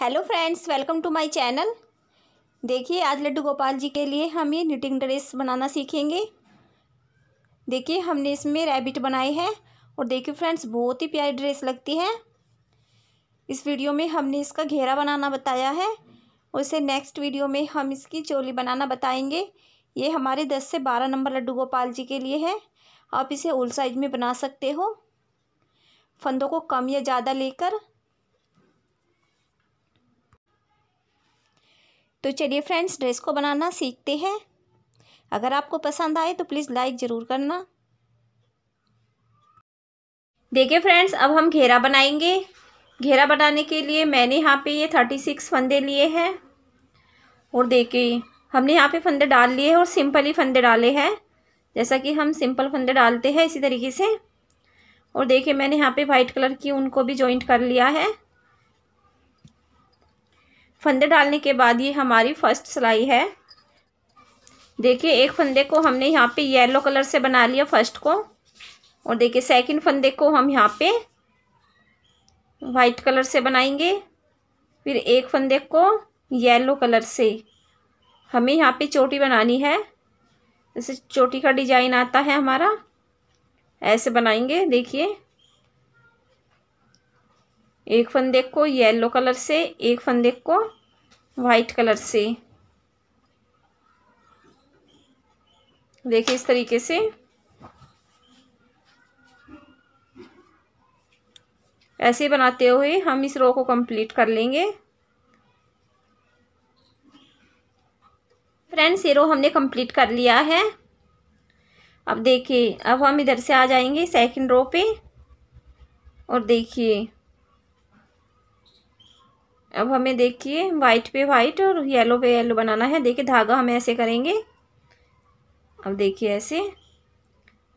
hello friends welcome to my channel देखिए आज लड्डू गोपाल जी के लिए हम ये निटिंग ड्रेस बनाना सीखेंगे देखिए हमने इसमें रैबिट बनाए हैं और देखिए फ्रेंड्स बहुत ही प्यारी ड्रेस लगती है इस वीडियो में हमने इसका घेरा बनाना बताया है और इसे नेक्स्ट वीडियो में हम इसकी चोली बनाना बताएँगे ये हमारे दस से बारह नंबर लड्डू गोपाल जी के लिए है आप इसे उल साइज में बना सकते हो फंदों को कम या ज़्यादा लेकर तो चलिए फ्रेंड्स ड्रेस को बनाना सीखते हैं अगर आपको पसंद आए तो प्लीज़ लाइक ज़रूर करना देखिए फ्रेंड्स अब हम घेरा बनाएंगे घेरा बनाने के लिए मैंने यहाँ पे ये थर्टी सिक्स फंदे लिए हैं और देखिए हमने यहाँ पे फंदे डाल लिए हैं और सिंपल ही फंदे डाले हैं जैसा कि हम सिंपल फंदे डालते हैं इसी तरीके से और देखिए मैंने यहाँ पे वाइट कलर की उनको भी जॉइंट कर लिया है फंदे डालने के बाद ये हमारी फर्स्ट सिलाई है देखिए एक फंदे को हमने यहाँ पे येलो कलर से बना लिया फर्स्ट को और देखिए सेकंड फंदे को हम यहाँ पे वाइट कलर से बनाएंगे फिर एक फंदे को येलो कलर से हमें यहाँ पे चोटी बनानी है जैसे चोटी का डिजाइन आता है हमारा ऐसे बनाएंगे देखिए एक फंदे को येलो कलर से एक फंदे को वाइट कलर से देखिए इस तरीके से ऐसे बनाते हुए हम इस रो को कंप्लीट कर लेंगे फ्रेंड्स ये रो हमने कंप्लीट कर लिया है अब देखिए अब हम इधर से आ जाएंगे सेकंड रो पे और देखिए अब हमें देखिए वाइट पे वाइट और येलो पे येलो बनाना है देखिए धागा हम ऐसे करेंगे अब देखिए ऐसे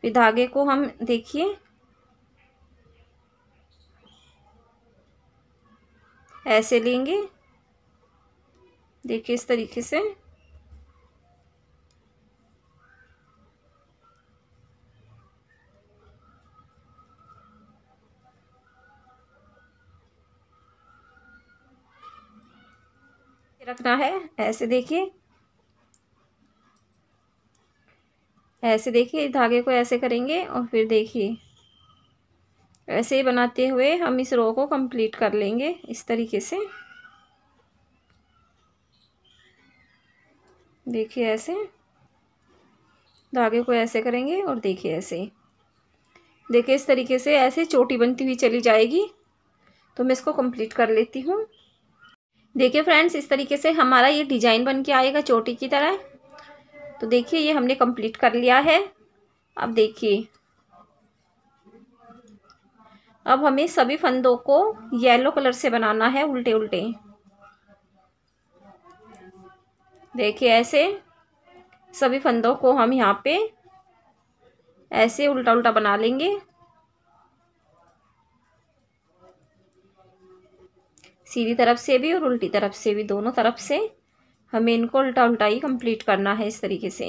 फिर धागे को हम देखिए ऐसे लेंगे देखिए इस तरीके से रखना है ऐसे देखिए ऐसे देखिए धागे को ऐसे करेंगे और फिर देखिए ऐसे ही बनाते हुए हम इस रो को कंप्लीट कर लेंगे इस तरीके से देखिए ऐसे धागे को ऐसे करेंगे और देखिए ऐसे देखिए इस तरीके से ऐसे चोटी बनती हुई चली जाएगी तो मैं इसको कंप्लीट कर लेती हूँ देखिए फ्रेंड्स इस तरीके से हमारा ये डिजाइन बन के आएगा चोटी की तरह तो देखिए ये हमने कंप्लीट कर लिया है अब देखिए अब हमें सभी फंदों को येलो कलर से बनाना है उल्टे उल्टे देखिए ऐसे सभी फंदों को हम यहाँ पे ऐसे उल्टा उल्टा बना लेंगे सीधी तरफ से भी और उल्टी तरफ से भी दोनों तरफ से हमें इनको उल्टा उल्टा ही कंप्लीट करना है इस तरीके से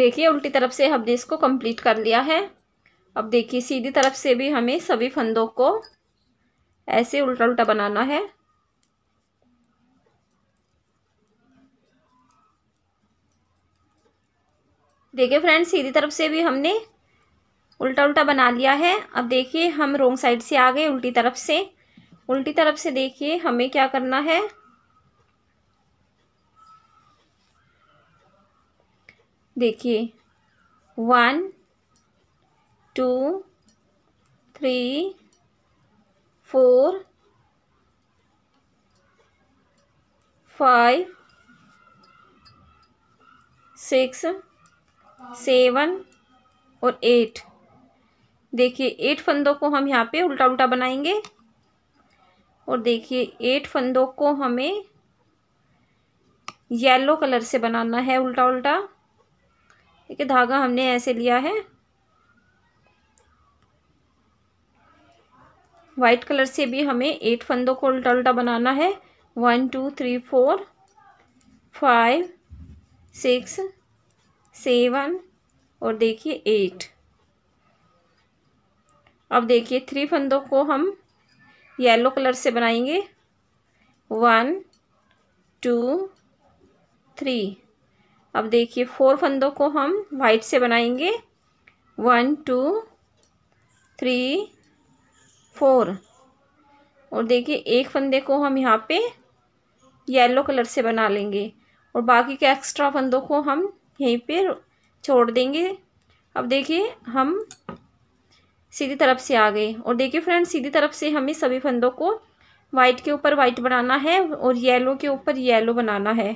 देखिए उल्टी तरफ से हमने इसको कंप्लीट कर लिया है अब देखिए सीधी तरफ से भी हमें सभी फंदों को ऐसे उल्टा उल्टा बनाना है देखिए फ्रेंड्स सीधी तरफ से भी हमने उल्टा उल्टा बना लिया है अब देखिए हम रोंग साइड से आ गए उल्टी तरफ से उल्टी तरफ से देखिए हमें क्या करना है देखिए one two three four five six seven और एट देखिए एट फंदों को हम यहाँ पे उल्टा उल्टा बनाएंगे और देखिए एट फंदों को हमें येलो कलर से बनाना है उल्टा उल्टा देखिए धागा हमने ऐसे लिया है वाइट कलर से भी हमें एट फंदों को उल्टा उल्टा बनाना है one two three four five six seven और देखिए एट अब देखिए थ्री फंदों को हम येलो कलर से बनाएंगे वन टू थ्री अब देखिए फोर फंदों को हम वाइट से बनाएंगे वन टू थ्री फोर और देखिए एक फंदे को हम यहाँ पे येलो कलर से बना लेंगे और बाकी के एक्स्ट्रा फंदों को हम यहीं पे छोड़ देंगे अब देखिए हम सीधी तरफ से आ गए और देखिए फ्रेंड सीधी तरफ से हमें सभी फंदों को वाइट के ऊपर वाइट बनाना है और येलो के ऊपर येलो बनाना है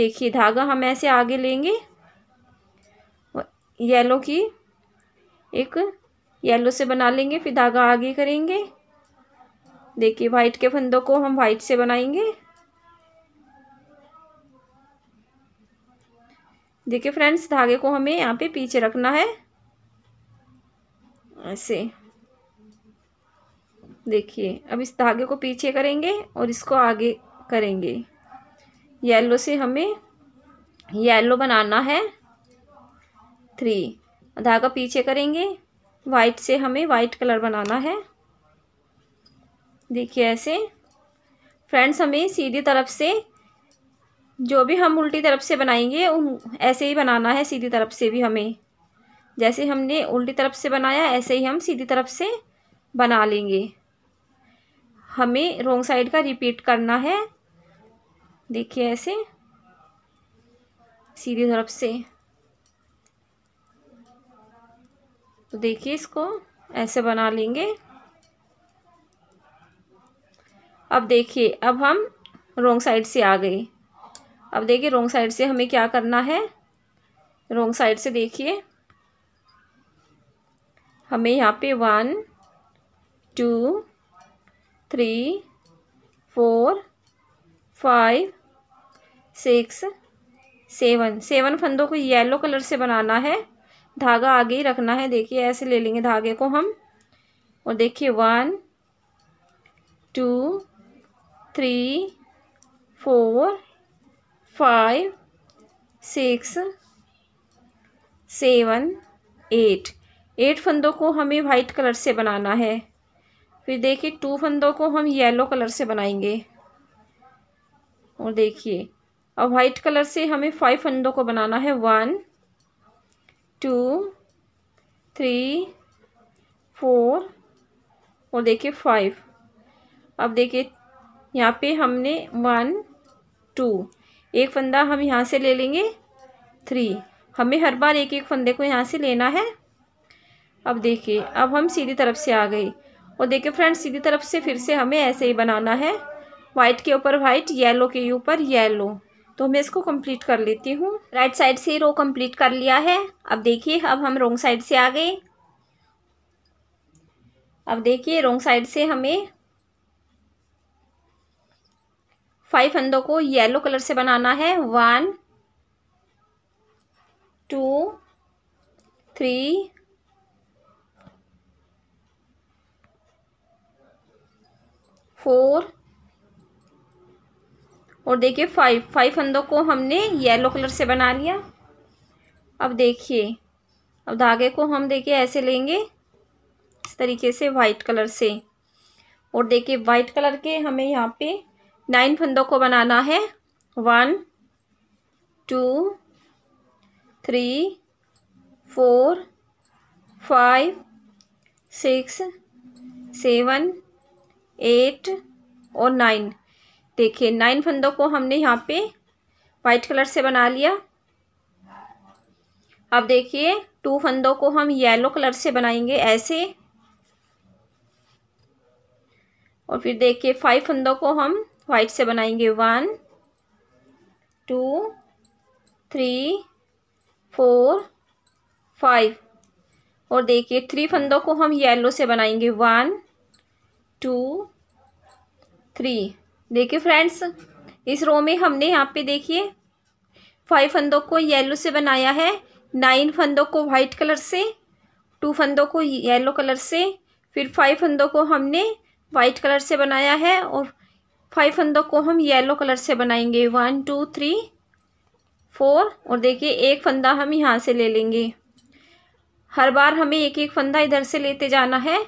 देखिए धागा हम ऐसे आगे लेंगे येलो की एक येलो से बना लेंगे फिर धागा आगे करेंगे देखिए वाइट के फंदों को हम वाइट से बनाएंगे देखिए फ्रेंड्स धागे को हमें यहाँ पे पीछे रखना है ऐसे देखिए अब इस धागे को पीछे करेंगे और इसको आगे करेंगे येलो से हमें येलो बनाना है थ्री धागा पीछे करेंगे वाइट से हमें वाइट कलर बनाना है देखिए ऐसे फ्रेंड्स हमें सीधी तरफ से जो भी हम उल्टी तरफ से बनाएंगे ऐसे ही बनाना है सीधी तरफ से भी हमें जैसे हमने उल्टी तरफ से बनाया ऐसे ही हम सीधी तरफ से बना लेंगे हमें रोंग साइड का रिपीट करना है देखिए ऐसे सीधी तरफ से तो देखिए इसको ऐसे बना लेंगे अब देखिए अब हम रोंग साइड से आ गए अब देखिए रोंग साइड से हमें क्या करना है रोंग साइड से देखिए हमें यहाँ पे one two three four five six seven seven फंदों को येलो कलर से बनाना है धागा आगे ही रखना है देखिए ऐसे ले लेंगे धागे को हम और देखिए one two three four five six seven eight eight फंदों को हमें वाइट कलर से बनाना है फिर देखिए टू फंदों को हम येलो कलर से बनाएंगे और देखिए अब वाइट कलर से हमें फाइव फंदों को बनाना है वन टू थ्री फोर और देखिए फाइव अब देखिए यहाँ पे हमने वन टू एक फंदा हम यहाँ से ले लेंगे थ्री हमें हर बार एक एक फंदे को यहाँ से लेना है अब देखिए अब हम सीधी तरफ से आ गए और देखिए फ्रेंड्स सीधी तरफ से फिर से हमें ऐसे ही बनाना है वाइट के ऊपर वाइट येलो के ऊपर येलो तो मैं इसको कंप्लीट कर लेती हूँ राइट साइड से रो कंप्लीट कर लिया है अब देखिए अब हम रोंग साइड से आ गए अब देखिए रोंग साइड से हमें फाइव फंदों को येलो कलर से बनाना है वन टू थ्री फोर और देखिए फाइव फाइव फंदों को हमने येलो कलर से बना लिया अब देखिए अब धागे को हम देखिए ऐसे लेंगे इस तरीके से वाइट कलर से और देखिए वाइट कलर के हमें यहाँ पे नाइन फंदों को बनाना है one two three four five six seven eight और नाइन देखिए नाइन फंदों को हमने यहाँ पे वाइट कलर से बना लिया अब देखिए टू फंदों को हम येलो कलर से बनाएंगे ऐसे और फिर देखिए फाइव फंदों को हम वाइट से बनाएंगे one two three four five और देखिए थ्री फंदों को हम येलो से बनाएंगे वन टू थ्री देखिए फ्रेंड्स इस रो में हमने यहाँ पे देखिए फाइव फंदों को येलो से बनाया है नाइन फंदों को वाइट कलर से टू फंदों को येलो कलर से फिर फाइव फंदों को हमने वाइट कलर से बनाया है और फाइव फंदों को हम येलो कलर से बनाएंगे वन टू थ्री फोर और देखिए एक फंदा हम यहाँ से ले लेंगे हर बार हमें एक एक फंदा इधर से लेते जाना है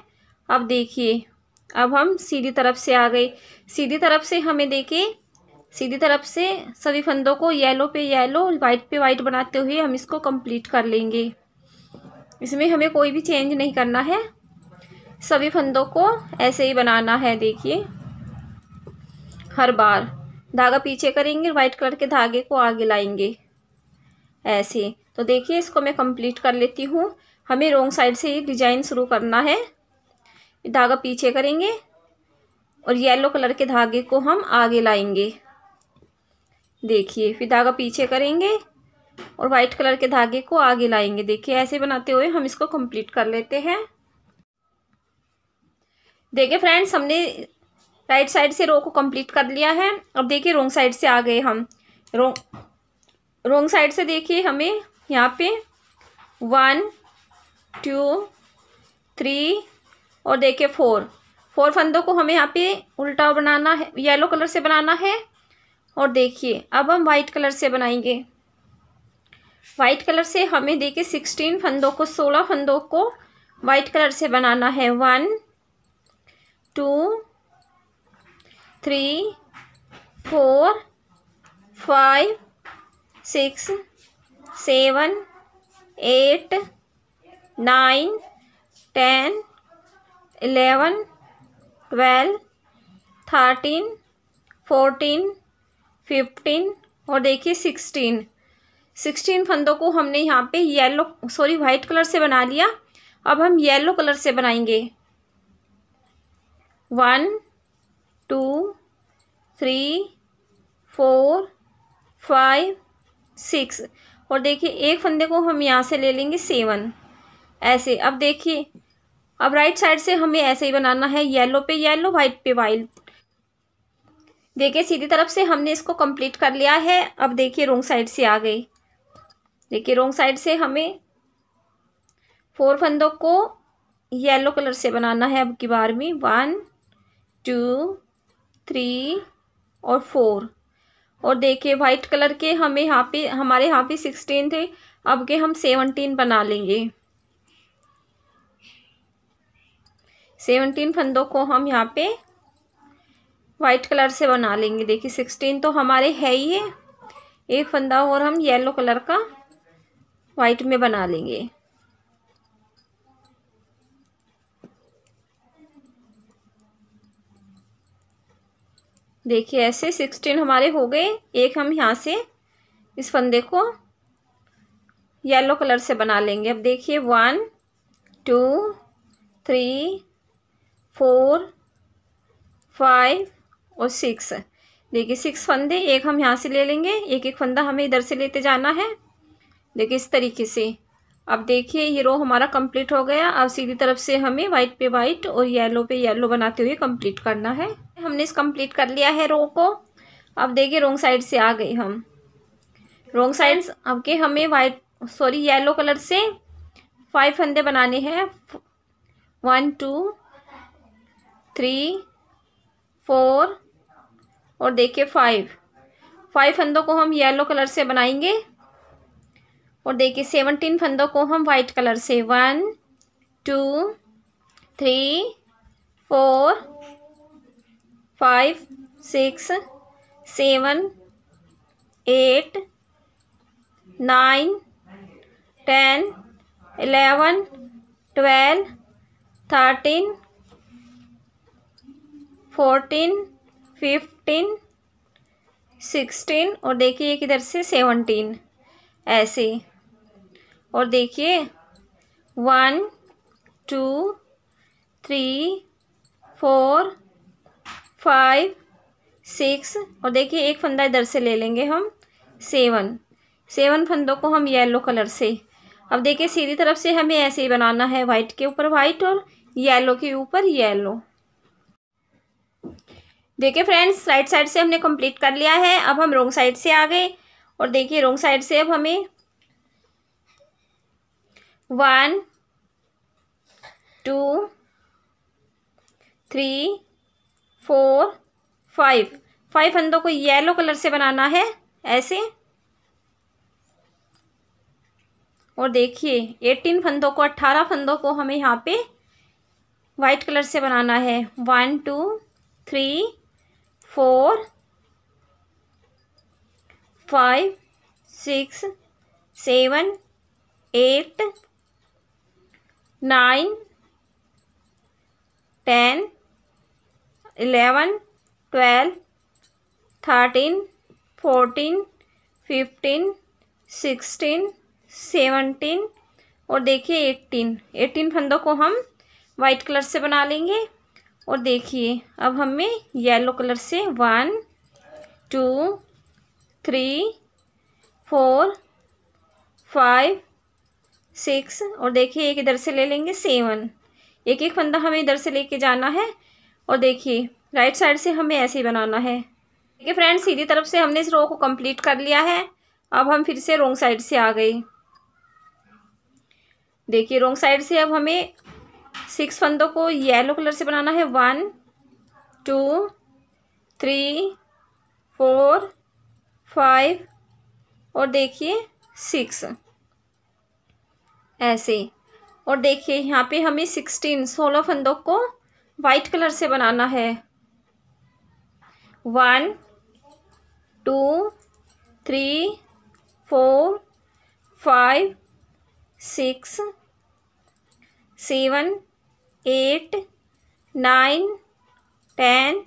अब देखिए अब हम सीधी तरफ से आ गए सीधी तरफ से हमें देखिए सीधी तरफ से सभी फंदों को येलो पे येलो वाइट पे वाइट बनाते हुए हम इसको कंप्लीट कर लेंगे इसमें हमें कोई भी चेंज नहीं करना है सभी फंदों को ऐसे ही बनाना है देखिए हर बार धागा पीछे करेंगे वाइट कलर के धागे को आगे लाएंगे ऐसे तो देखिए इसको मैं कंप्लीट कर लेती हूँ हमें रोंग साइड से ही डिजाइन शुरू करना है धागा पीछे करेंगे और येलो कलर के धागे को हम आगे लाएंगे देखिए फिर धागा पीछे करेंगे और वाइट कलर के धागे को आगे लाएंगे देखिए ऐसे बनाते हुए हम इसको कंप्लीट कर लेते हैं देखिए फ्रेंड्स हमने राइट साइड से रो को कंप्लीट कर लिया है अब देखिए रोंग साइड से आ गए हम रो रोंग साइड से देखिए हमें यहाँ पे वन टू थ्री और देखिए फोर फोर फंदों को हमें यहाँ पे उल्टा बनाना है येलो कलर से बनाना है और देखिए अब हम वाइट कलर से बनाएंगे वाइट कलर से हमें देखिए सिक्सटीन फंदों को सोलह फंदों को वाइट कलर से बनाना है one two three four five six seven eight nine ten eleven twelve thirteen fourteen fifteen और देखिए सिक्सटीन सिक्सटीन फंदों को हमने यहाँ पे येलो सॉरी वाइट कलर से बना लिया अब हम येलो कलर से बनाएंगे one two three four five six और देखिए एक फंदे को हम यहाँ से ले लेंगे सेवन ऐसे अब देखिए अब राइट साइड से हमें ऐसे ही बनाना है येलो पे येलो वाइट पे वाइट देखिए सीधी तरफ से हमने इसको कंप्लीट कर लिया है अब देखिए रोंग साइड से आ गई देखिए रोंग साइड से हमें फोर फंदों को येलो कलर से बनाना है अब की बार में वन टू थ्री और फोर और देखिए वाइट कलर के हमें यहाँ पे हमारे यहाँ पे सिक्सटीन थे अब के हम सेवनटीन बना लेंगे सेवनटीन फंदों को हम यहाँ पे वाइट कलर से बना लेंगे देखिए सिक्सटीन तो हमारे है ही है एक फंदा और हम येलो कलर का वाइट में बना लेंगे देखिए ऐसे सिक्सटीन हमारे हो गए एक हम यहाँ से इस फंदे को येलो कलर से बना लेंगे अब देखिए one two three four five और सिक्स देखिए सिक्स फंदे एक हम यहाँ से ले लेंगे एक एक फंदा हमें इधर से लेते जाना है देखिए इस तरीके से अब देखिए ये रो हमारा कंप्लीट हो गया अब सीधी तरफ से हमें वाइट पे वाइट और येलो पे येलो बनाते हुए कंप्लीट करना है हमने इस कंप्लीट कर लिया है रो को अब देखिए रोंग साइड से आ गए हम रोंग साइड अब के हमें वाइट सॉरी येलो कलर से फाइव फंदे बनाने हैं वन टू थ्री फोर और देखिए फाइव फाइव फंदों को हम येलो कलर से बनाएंगे और देखिए सेवनटीन फंदों को हम वाइट कलर से one two three four five six seven eight nine ten eleven twelve thirteen fourteen fifteen sixteen और देखिए किधर से सेवनटीन ऐसे और देखिए one two three four five six और देखिए एक फंदा इधर से ले लेंगे हम सेवन सेवन फंदों को हम येलो कलर से अब देखिए सीधी तरफ से हमें ऐसे ही बनाना है वाइट के ऊपर वाइट और येलो के ऊपर येलो देखिए फ्रेंड्स राइट साइड से हमने कंप्लीट कर लिया है अब हम रोंग साइड से आ गए और देखिए रोंग साइड से अब हमें one two three four five five फंदों को येलो कलर से बनाना है ऐसे और देखिए एटीन फंदों को अट्ठारह फंदों को हमें यहाँ पे वाइट कलर से बनाना है one two three four five six seven eight nine ten eleven twelve thirteen fourteen fifteen sixteen seventeen और देखिए एट्टीन एट्टीन फंदों को हम वाइट कलर से बना लेंगे और देखिए अब हमें येलो कलर से one two three four five six और देखिए एक इधर से ले लेंगे सेवन एक एक फंदा हमें इधर से लेके जाना है और देखिए राइट साइड से हमें ऐसे ही बनाना है ठीक है फ्रेंड्स सीधी तरफ से हमने इस रो को कंप्लीट कर लिया है अब हम फिर से रोंग साइड से आ गए देखिए रोंग साइड से अब हमें सिक्स फंदों को येलो कलर से बनाना है one two three four five और देखिए सिक्स ऐसे और देखिए यहाँ पे हमें सिक्सटीन सोलह फंदों को वाइट कलर से बनाना है one two three four five six seven eight nine ten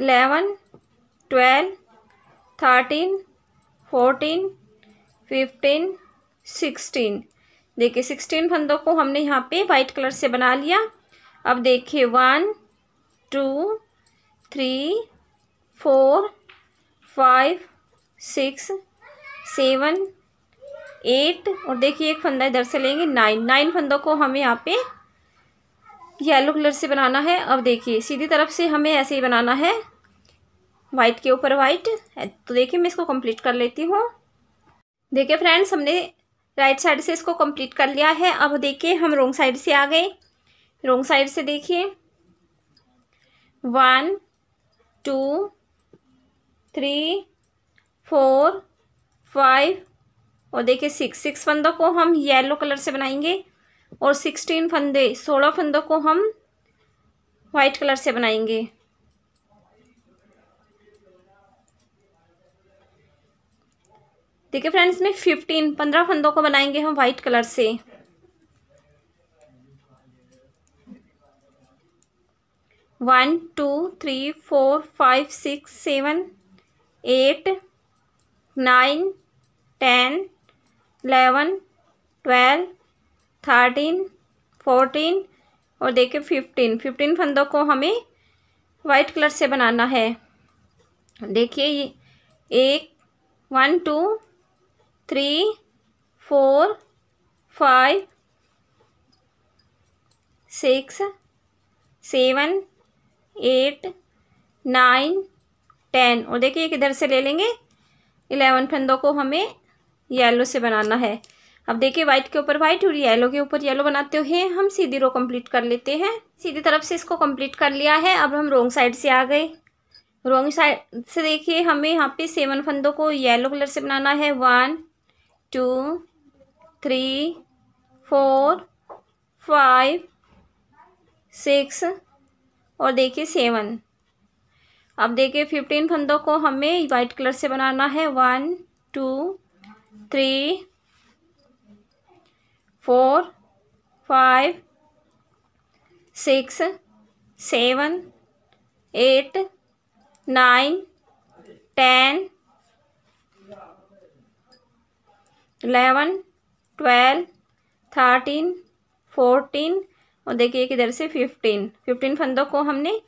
eleven twelve thirteen fourteen fifteen sixteen देखिए सिक्सटीन फंदों को हमने यहाँ पे वाइट कलर से बना लिया अब देखिए one two three four five six seven eight और देखिए एक फंदा इधर से लेंगे नाइन नाइन फंदों को हम यहाँ पे येलो कलर से बनाना है अब देखिए सीधी तरफ से हमें ऐसे ही बनाना है वाइट के ऊपर वाइट तो देखिए मैं इसको कंप्लीट कर लेती हूँ देखिए फ्रेंड्स हमने राइट साइड से इसको कंप्लीट कर लिया है अब देखिए हम रोंग साइड से आ गए रोंग साइड से देखिए one two three four five और देखिए सिक्स सिक्स बंदों को हम येलो कलर से बनाएंगे और सिक्सटीन फंदे सोलह फंदों को हम वाइट कलर से बनाएंगे देखिए फ्रेंड्स इसमें फिफ्टीन पंद्रह फंदों को बनाएंगे हम वाइट कलर से one two three four five six seven eight nine ten eleven twelve thirteen fourteen और देखिए फिफ्टीन फिफ्टीन फंदों को हमें वाइट कलर से बनाना है देखिए ये एक one two three four five six seven eight nine ten और देखिए किधर से ले लेंगे इलेवन फंदों को हमें येलो से बनाना है अब देखिए व्हाइट के ऊपर व्हाइट और येलो के ऊपर येलो बनाते हुए हम सीधी रो कंप्लीट कर लेते हैं सीधी तरफ से इसको कंप्लीट कर लिया है अब हम रोंग साइड से आ गए रोंग साइड से देखिए हमें यहाँ पे सेवन फंदों को येलो कलर से बनाना है one two three four five six और देखिए सेवन अब देखिए फिफ्टीन फंदों को हमें वाइट कलर से बनाना है one two three four five six seven eight nine ten eleven twelve thirteen fourteen और देखिए किधर से फिफ्टीन फिफ्टीन फंदों को हमने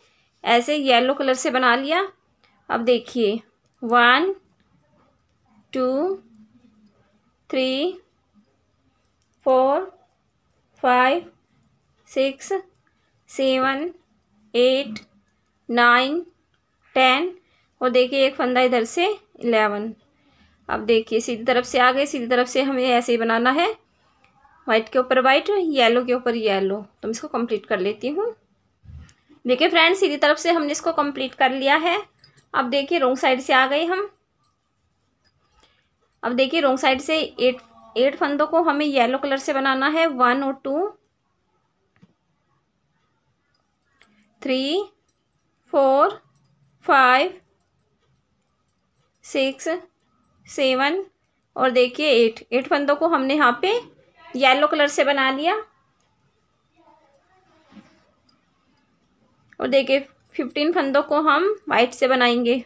ऐसे येलो कलर से बना लिया अब देखिए one two three four five six seven eight nine ten और देखिए एक फंदा इधर से इलेवन अब देखिए सीधी तरफ से आ गए सीधी तरफ से हमें ऐसे ही बनाना है वाइट के ऊपर वाइट येलो के ऊपर येलो तो मैं इसको कंप्लीट कर लेती हूँ देखिए फ्रेंड्स सीधी तरफ से हमने इसको कंप्लीट कर लिया है अब देखिए रोंग साइड से आ गए हम अब देखिए रोंग साइड से एट एट फंदों को हमें येलो कलर से बनाना है वन और two three four five six seven और देखिए एट एट फंदों को हमने यहाँ पे येलो कलर से बना लिया और देखिए फिफ्टीन फंदों को हम वाइट से बनाएंगे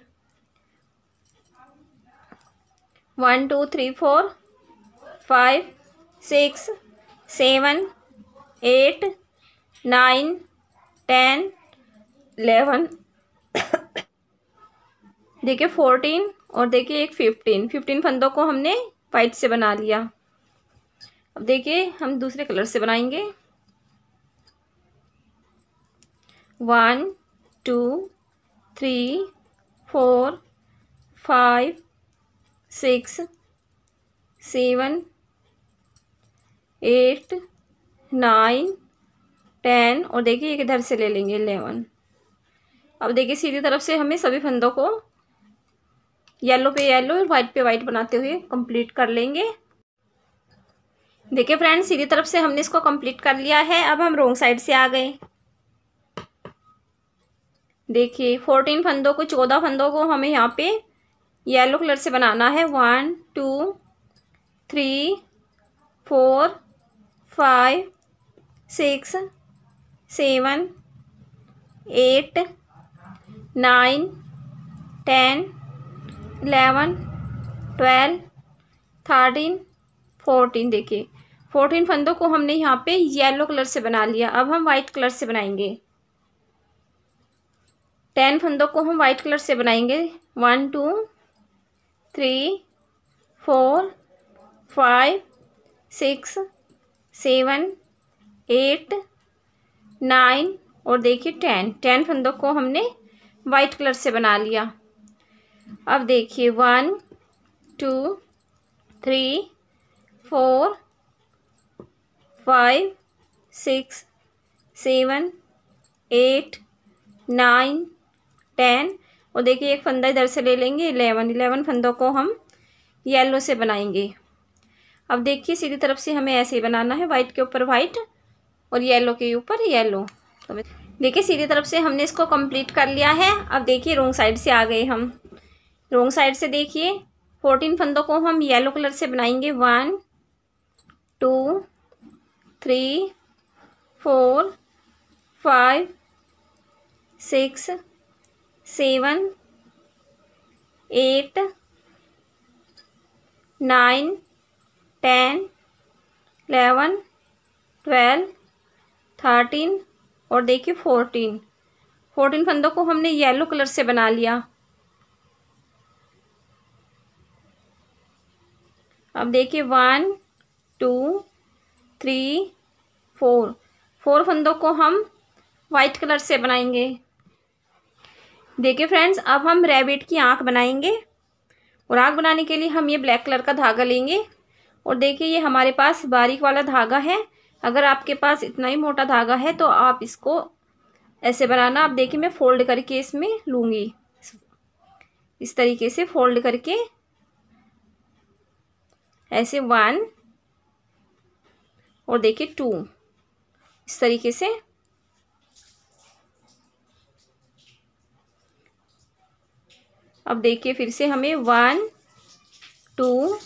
one two three four five six seven eight nine ten eleven देखिए फोर्टीन और देखिए एक फिफ्टीन फिफ्टीन फंदों को हमने वाइट से बना लिया अब देखिए हम दूसरे कलर से बनाएंगे one two three four five six seven eight nine ten और देखिए इधर से ले लेंगे एलेवन अब देखिए सीधी तरफ से हमें सभी फंदों को येलो पे येलो और वाइट पे वाइट बनाते हुए कंप्लीट कर लेंगे देखिए फ्रेंड सीधी तरफ से हमने इसको कंप्लीट कर लिया है अब हम रोंग साइड से आ गए देखिए फोर्टीन फंदों को चौदह फंदों को हमें यहाँ पे येलो कलर से बनाना है one two three four five six seven eight nine ten eleven twelve thirteen fourteen देखिए फोर्टीन फंदों को हमने यहाँ पे येलो कलर से बना लिया अब हम वाइट कलर से बनाएंगे टेन फंदों को हम वाइट कलर से बनाएंगे one two three four five six seven eight nine और देखिए टेन टेन फंदों को हमने वाइट कलर से बना लिया अब देखिए one two three four five six seven eight nine ten और देखिए एक फंदा इधर से ले लेंगे इलेवन इलेवन फंदों को हम येलो से बनाएंगे अब देखिए सीधी तरफ से हमें ऐसे ही बनाना है वाइट के ऊपर वाइट और येलो के ऊपर येलो तो देखिए सीधी तरफ से हमने इसको कंप्लीट कर लिया है अब देखिए रोंग साइड से आ गए हम रोंग साइड से देखिए फोर्टीन फंदों को हम येलो कलर से बनाएंगे one two three four five six seven eight nine ten eleven twelve thirteen और देखिए फोर्टीन फोर्टीन फंदों को हमने येलो कलर से बना लिया अब देखिए one two three four four फंदों को हम वाइट कलर से बनाएंगे देखिए फ्रेंड्स अब हम रैबिट की आँख बनाएंगे और आँख बनाने के लिए हम ये ब्लैक कलर का धागा लेंगे और देखिए ये हमारे पास बारीक वाला धागा है अगर आपके पास इतना ही मोटा धागा है तो आप इसको ऐसे बनाना आप देखिए मैं फोल्ड करके इसमें लूँगी इस तरीके से फोल्ड करके ऐसे वन और देखिए टू इस तरीके से अब देखिए फिर से हमें one two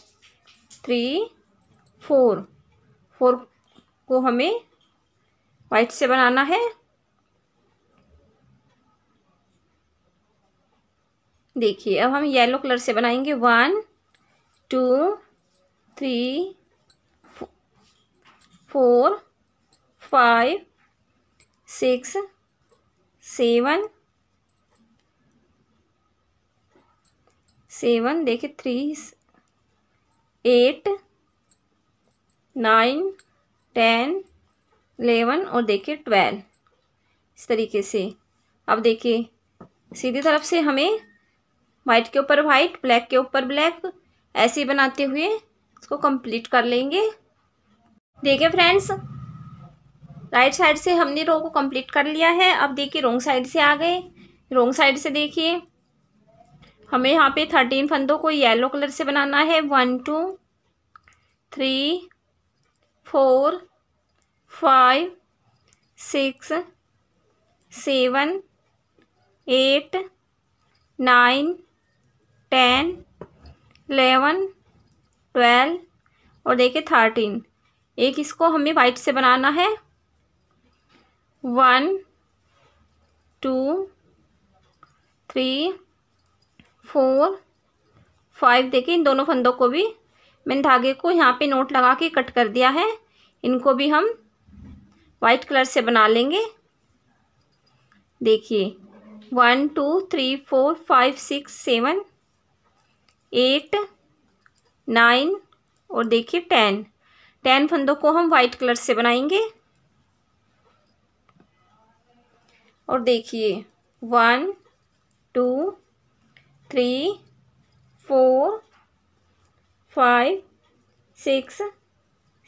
three four four को हमें वाइट से बनाना है देखिए अब हम येलो कलर से बनाएंगे one two three four five six seven seven देखिए three eight nine ten eleven और देखिए ट्वेल्व इस तरीके से अब देखिए सीधी तरफ से हमें वाइट के ऊपर वाइट ब्लैक के ऊपर ब्लैक ऐसे बनाते हुए इसको कंप्लीट कर लेंगे देखिए फ्रेंड्स राइट साइड से हमने रो को कंप्लीट कर लिया है अब देखिए रोंग साइड से आ गए रोंग साइड से देखिए हमें यहाँ पे थर्टीन फंदों को येलो कलर से बनाना है one two three four five six seven eight nine ten eleven twelve और देखिए थर्टीन एक इसको हमें वाइट से बनाना है one two three four five देखिए इन दोनों फंदों को भी मैंने धागे को यहाँ पे नोट लगा के कट कर दिया है इनको भी हम वाइट कलर से बना लेंगे देखिए one two three four five six seven eight nine और देखिए टेन टेन फंदों को हम वाइट कलर से बनाएंगे और देखिए one two three four five six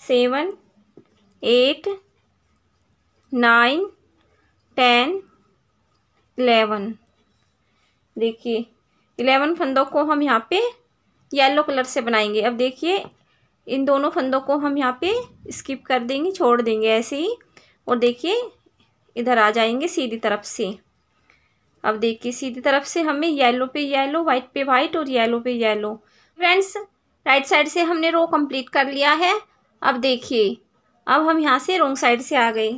seven eight nine ten eleven देखिए इलेवन फंदों को हम यहाँ पे येलो कलर से बनाएंगे अब देखिए इन दोनों फंदों को हम यहाँ पे स्किप कर देंगे छोड़ देंगे ऐसे ही और देखिए इधर आ जाएंगे सीधी तरफ से अब देखिए सीधी तरफ से हमें येलो पे येलो वाइट पे वाइट और येलो पे येलो फ्रेंड्स राइट साइड से हमने रो कंप्लीट कर लिया है अब देखिए अब हम यहाँ से रोंग साइड से आ गए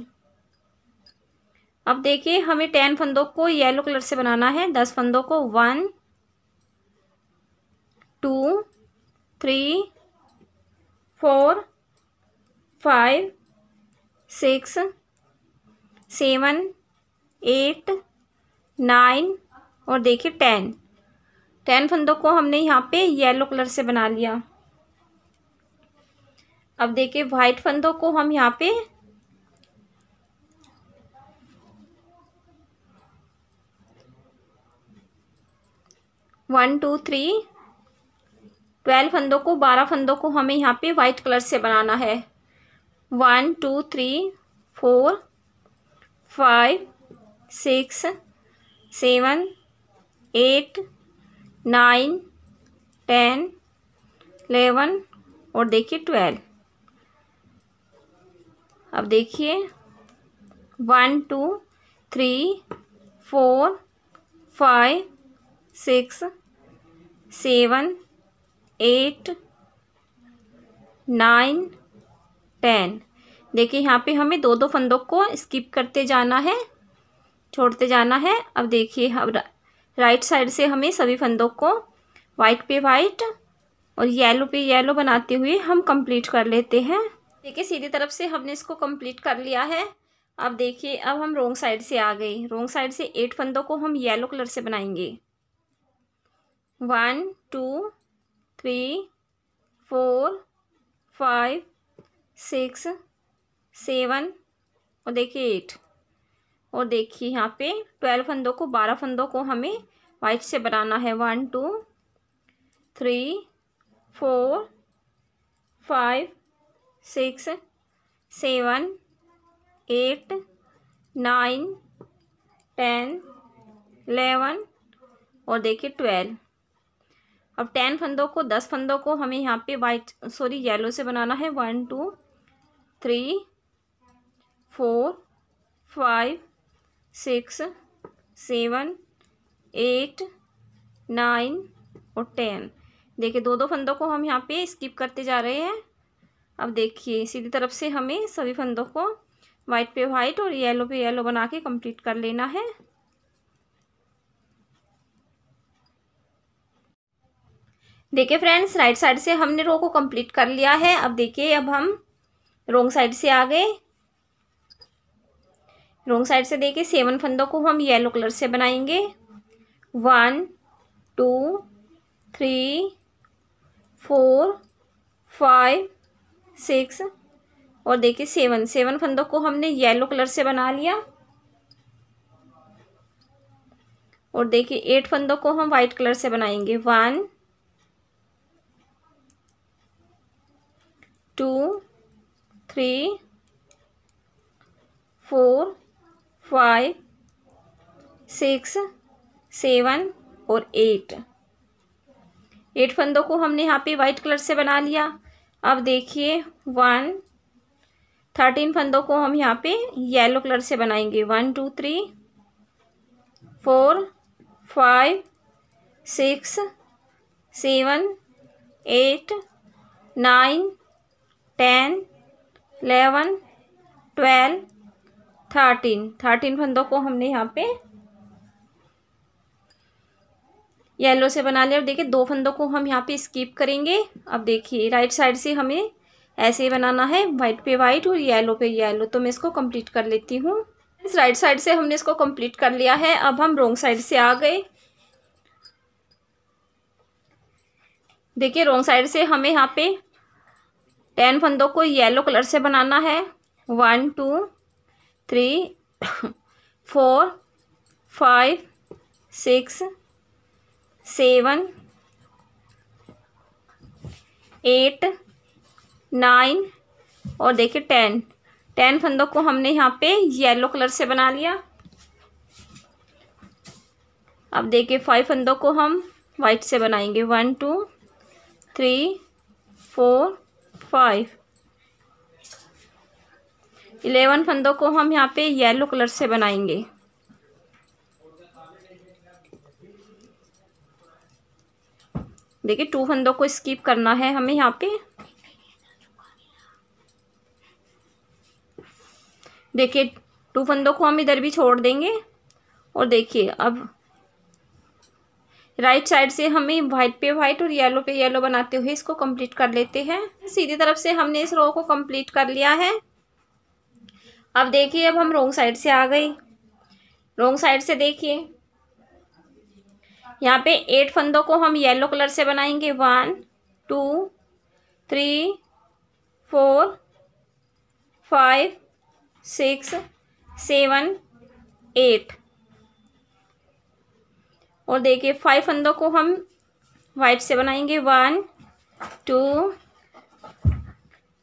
अब देखिए हमें टेन फंदों को येलो कलर से बनाना है दस फंदों को one two three four five six seven eight nine और देखिए टेन टेन फंदों को हमने यहाँ पे येलो कलर से बना लिया अब देखिए वाइट फंदों को हम यहाँ पे वन टू थ्री ट्वेल्व फंदों को बारह फंदों को हमें यहाँ पे वाइट कलर से बनाना है one two three four five six seven eight nine ten eleven और देखिए ट्वेल्व अब देखिए one two three four five six seven eight nine ten देखिए यहाँ पे हमें दो दो फंदों को स्किप करते जाना है छोड़ते जाना है अब देखिए हम राइट साइड से हमें सभी फंदों को वाइट पे वाइट और येलो पे येलो बनाते हुए हम कंप्लीट कर लेते हैं देखिए सीधी तरफ से हमने इसको कंप्लीट कर लिया है अब देखिए अब हम रोंग साइड से आ गए रोंग साइड से एट फंदों को हम येलो कलर से बनाएंगे one two three four five six seven और देखिए एट और देखिए यहाँ पे ट्वेल्व फंदों को बारह फंदों को हमें वाइट से बनाना है one two three four five six seven eight nine ten eleven और देखिए ट्वेल्व अब टेन फंदों को दस फंदों को हमें यहाँ पे वाइट सॉरी येलो से बनाना है one two three four five six seven eight nine और टेन देखिए दो दो फंदों को हम यहाँ पे स्किप करते जा रहे हैं अब देखिए सीधी तरफ से हमें सभी फंदों को वाइट पे वाइट और येलो पे येलो बना के कंप्लीट कर लेना है देखिए फ्रेंड्स राइट साइड से हमने रो को कंप्लीट कर लिया है अब देखिए अब हम रोंग साइड से आ गए रोंग साइड से देखिए सेवन फंदों को हम येलो कलर से बनाएंगे one two three four five six और देखिए सेवन सेवन फंदों को हमने येलो कलर से बना लिया और देखिए एट फंदों को हम वाइट कलर से बनाएंगे one two three four five six seven और एट एट फंदों को हमने यहाँ पे वाइट कलर से बना लिया अब देखिए वन थर्टीन फंदों को हम यहाँ पे येलो कलर से बनाएंगे one two three four five six seven eight nine ten eleven twelve thirteen thirteen फंदों को हमने यहाँ पे येलो से बना लिया और देखिए दो फंदों को हम यहाँ पे स्किप करेंगे अब देखिए राइट साइड से हमें ऐसे ही बनाना है वाइट पे वाइट और येलो पे येलो तो मैं इसको कंप्लीट कर लेती हूँ इस राइट साइड से हमने इसको कंप्लीट कर लिया है अब हम रोंग साइड से आ गए देखिए रोंग साइड से हमें यहाँ पे टेन फंदों को येलो कलर से बनाना है one two three four five six seven eight nine और देखिए टेन टेन फंदों को हमने यहाँ पे येलो कलर से बना लिया अब देखिए फाइव फंदों को हम वाइट से बनाएंगे one two three four five eleven फंदों को हम यहाँ पे येलो कलर से बनाएंगे देखिए टू फंदों को स्किप करना है हमें यहाँ पे देखिए टू फंदों को हम इधर भी छोड़ देंगे और देखिए अब राइट साइड से हमें व्हाइट पे व्हाइट और येलो पे येलो बनाते हुए इसको कंप्लीट कर लेते हैं सीधी तरफ से हमने इस रो को कंप्लीट कर लिया है अब देखिए अब हम रोंग साइड से आ गए रोंग साइड से देखिए यहाँ पे एट फंदों को हम येलो कलर से बनाएंगे one two three four five six seven eight और देखिए फाइव फंदों को हम वाइट से बनाएंगे one two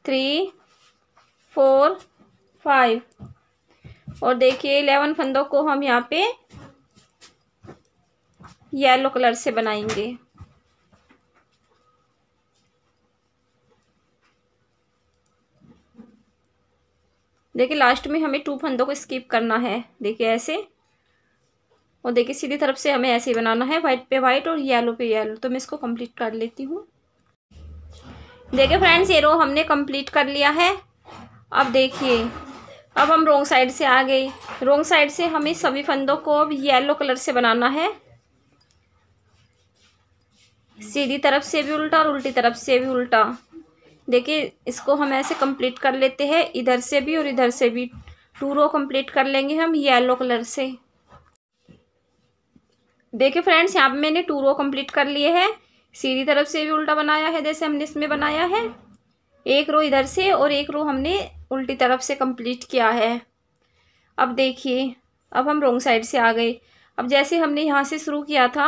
three four five और देखिए इलेवन फंदों को हम यहाँ पे येलो कलर से बनाएंगे देखिए लास्ट में हमें टू फंदों को स्किप करना है देखिए ऐसे और देखिए सीधी तरफ से हमें ऐसे ही बनाना है वाइट पे वाइट और येलो पे येलो तो मैं इसको कंप्लीट कर लेती हूँ देखिए फ्रेंड्स ये रो हमने कंप्लीट कर लिया है अब देखिए अब हम रोंग साइड से आ गए रोंग साइड से हमें सभी फंदों को अब येलो कलर से बनाना है सीधी तरफ से भी उल्टा और उल्टी तरफ से भी उल्टा देखिए इसको हम ऐसे कंप्लीट कर लेते हैं इधर से भी और इधर से भी टू रो कंप्लीट कर लेंगे हम येलो कलर से देखिए फ्रेंड्स यहाँ पर मैंने टू रो कंप्लीट कर लिए है सीधी तरफ से भी उल्टा बनाया है जैसे हमने इसमें बनाया है एक रो इधर से और एक रो हमने उल्टी तरफ से कंप्लीट किया है अब देखिए अब हम रोंग साइड से आ गए अब जैसे हमने यहाँ से शुरू किया था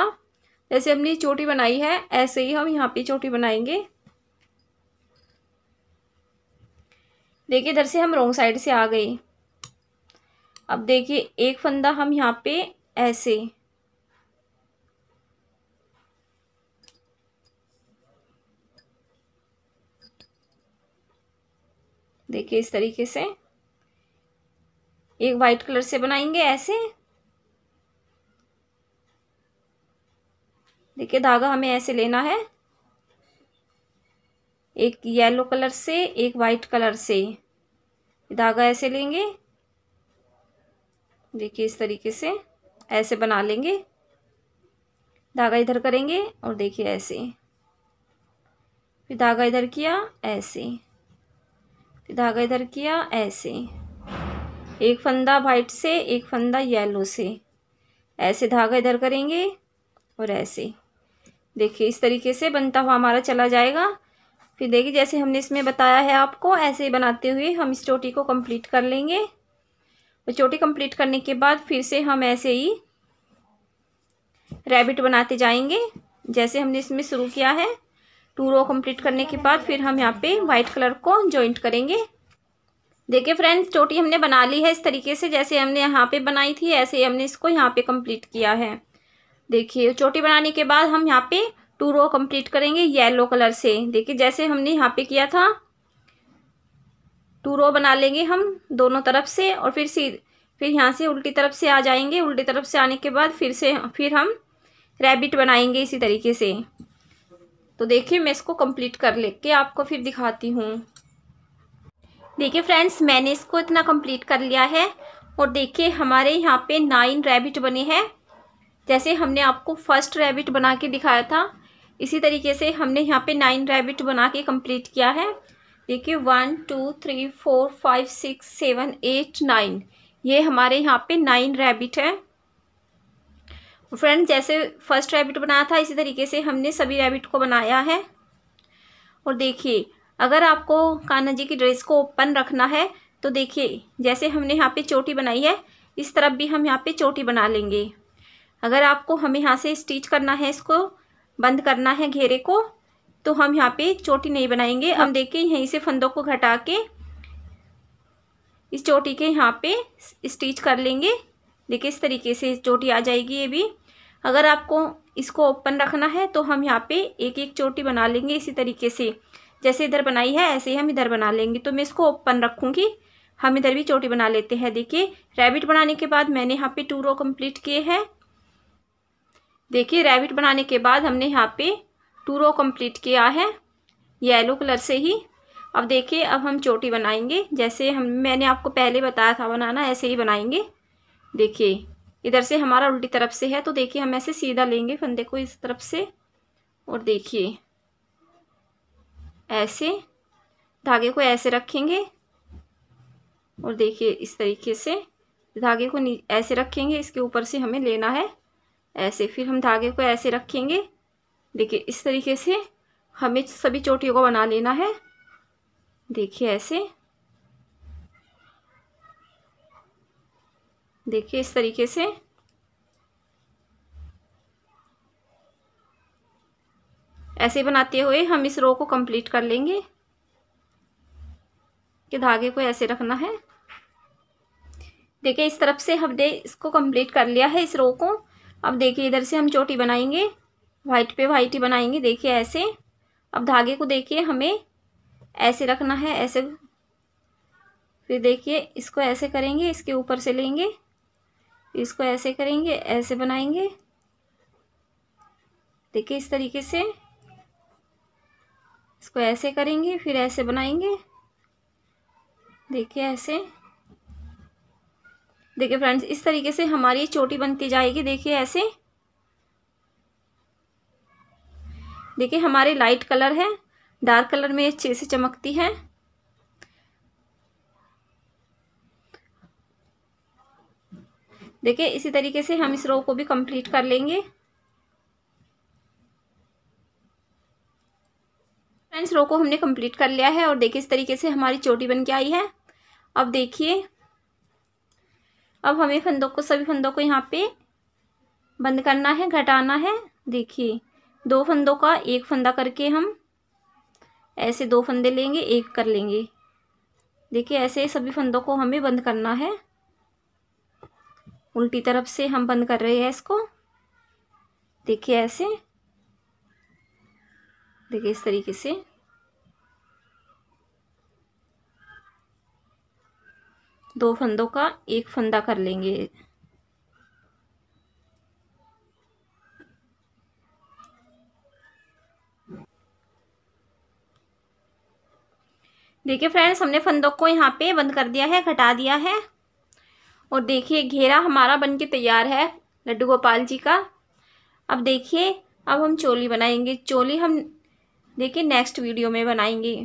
जैसे हमने चोटी बनाई है ऐसे ही हम यहाँ पे चोटी बनाएंगे देखिए इधर से हम रोंग साइड से आ गए अब देखिए एक फंदा हम यहाँ पे ऐसे देखिए इस तरीके से एक वाइट कलर से बनाएंगे ऐसे देखिए धागा हमें ऐसे लेना है एक येलो कलर से एक वाइट कलर से धागा ऐसे लेंगे देखिए इस तरीके से ऐसे बना लेंगे धागा इधर करेंगे और देखिए ऐसे फिर धागा इधर किया ऐसे फिर धागा इधर किया ऐसे एक फंदा वाइट से एक फंदा येलो से ऐसे धागा इधर करेंगे और ऐसे देखिए इस तरीके से बनता हुआ हमारा चला जाएगा फिर देखिए जैसे हमने इसमें बताया है आपको ऐसे ही बनाते हुए हम इस चोटी को कंप्लीट कर लेंगे और चोटी कंप्लीट करने के बाद फिर से हम ऐसे ही रैबिट बनाते जाएंगे जैसे हमने इसमें शुरू किया है टू रो कंप्लीट करने के बाद फिर हम यहाँ पे वाइट कलर को जॉइंट करेंगे देखिए फ्रेंड्स चोटी हमने बना ली है इस तरीके से जैसे हमने यहाँ पे बनाई थी ऐसे ही हमने इसको यहाँ पे कंप्लीट किया है देखिए चोटी बनाने के बाद हम यहाँ पे टू रो कंप्लीट करेंगे येलो कलर से देखिए जैसे हमने यहाँ पे किया था टू रो बना लेंगे हम दोनों तरफ से और फिर सी फिर यहाँ से उल्टी तरफ से आ जाएंगे उल्टी तरफ से आने के बाद फिर से फिर हम रैबिट बनाएंगे इसी तरीके से तो देखिए मैं इसको कंप्लीट कर ले के आपको फिर दिखाती हूँ देखिए फ्रेंड्स मैंने इसको इतना कंप्लीट कर लिया है और देखिए हमारे यहाँ पे नाइन रैबिट बने हैं जैसे हमने आपको फर्स्ट रैबिट बना के दिखाया था इसी तरीके से हमने यहाँ पे नाइन रैबिट बना के कंप्लीट किया है देखिए one two three four five six seven eight nine ये हमारे यहाँ पे नाइन रैबिट है फ्रेंड जैसे फर्स्ट रैबिट बनाया था इसी तरीके से हमने सभी रैबिट को बनाया है और देखिए अगर आपको कान्हा जी की ड्रेस को ओपन रखना है तो देखिए जैसे हमने यहाँ पे चोटी बनाई है इस तरफ भी हम यहाँ पे चोटी बना लेंगे अगर आपको हमें यहाँ से स्टिच करना है इसको बंद करना है घेरे को तो हम यहाँ पे चोटी नहीं बनाएंगे हम देखिए यहीं से फंदों को घटा के इस चोटी के यहाँ पे स्टिच कर लेंगे देखिए इस तरीके से चोटी आ जाएगी ये भी अगर आपको इसको ओपन रखना है तो हम यहाँ पे एक एक चोटी बना लेंगे इसी तरीके से जैसे इधर बनाई है ऐसे ही हम इधर बना लेंगे तो मैं इसको ओपन रखूँगी हम इधर भी चोटी बना लेते हैं देखिए रैबिट बनाने के बाद मैंने यहाँ पे टू रो कंप्लीट किए हैं देखिए रैबिट बनाने के बाद हमने यहाँ पे टू रो कंप्लीट किया है येलो कलर से ही अब देखिए अब हम चोटी बनाएंगे जैसे हम मैंने आपको पहले बताया था बनाना ऐसे ही बनाएंगे देखिए इधर से हमारा उल्टी तरफ से है तो देखिए हम ऐसे सीधा लेंगे फंदे को इस तरफ से और देखिए ऐसे धागे को ऐसे रखेंगे और देखिए इस तरीके से धागे को ऐसे रखेंगे इसके ऊपर से हमें लेना है ऐसे फिर हम धागे को ऐसे रखेंगे देखिए इस तरीके से हमें सभी चोटियों को बना लेना है देखिए ऐसे देखिए इस तरीके से ऐसे बनाते हुए हम इस रो को कंप्लीट कर लेंगे कि धागे को ऐसे रखना है देखिए इस तरफ से हमने इसको कंप्लीट कर लिया है इस रो को अब देखिए इधर से हम चोटी बनाएंगे वाइट पे वाइट ही बनाएंगे देखिए ऐसे अब धागे को देखिए हमें ऐसे रखना है ऐसे फिर देखिए इसको ऐसे करेंगे इसके ऊपर से लेंगे इसको ऐसे करेंगे ऐसे बनाएंगे देखिए इस तरीके से इसको ऐसे करेंगे फिर ऐसे बनाएंगे देखिए ऐसे देखिए फ्रेंड्स इस तरीके से हमारी चोटी बनती जाएगी देखिए ऐसे देखिए हमारे लाइट कलर है डार्क कलर में अच्छे से चमकती है देखिए इसी तरीके से हम इस रो को भी कंप्लीट कर लेंगे फ्रेंड्स रो को हमने कंप्लीट कर लिया है और देखिए इस तरीके से हमारी चोटी बन के आई है अब देखिए अब हमें फंदों को सभी फंदों को यहाँ पे बंद करना है घटाना है देखिए दो फंदों का एक फंदा करके हम ऐसे दो फंदे लेंगे एक कर लेंगे देखिए ऐसे सभी फंदों को हमें बंद करना है उल्टी तरफ से हम बंद कर रहे हैं इसको देखिए ऐसे देखिए इस तरीके से दो फंदों का एक फंदा कर लेंगे देखिए फ्रेंड्स हमने फंदों को यहाँ पे बंद कर दिया है घटा दिया है और देखिए घेरा हमारा बन के तैयार है लड्डू गोपाल जी का अब देखिए अब हम चोली बनाएंगे चोली हम देखिए नेक्स्ट वीडियो में बनाएंगे